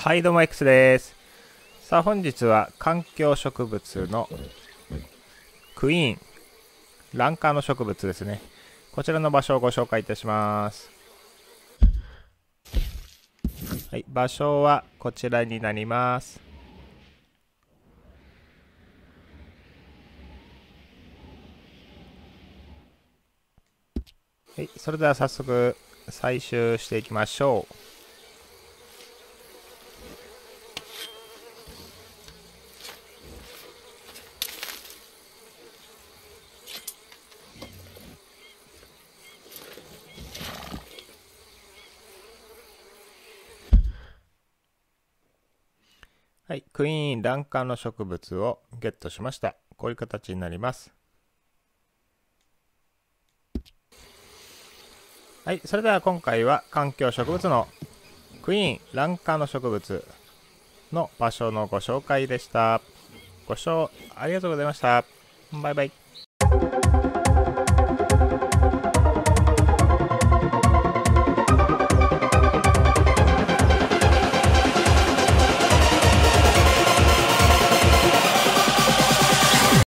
はいどうも X ですさあ本日は環境植物のクイーンランカーの植物ですねこちらの場所をご紹介いたしますはい場所はこちらになりますはいそれでは早速採集していきましょうはい、クイーンランの植物をゲットしました。こういう形になります。はい、それでは今回は環境植物のクイーンランの植物の場所のご紹介でした。ご視聴ありがとうございました。バイバイ。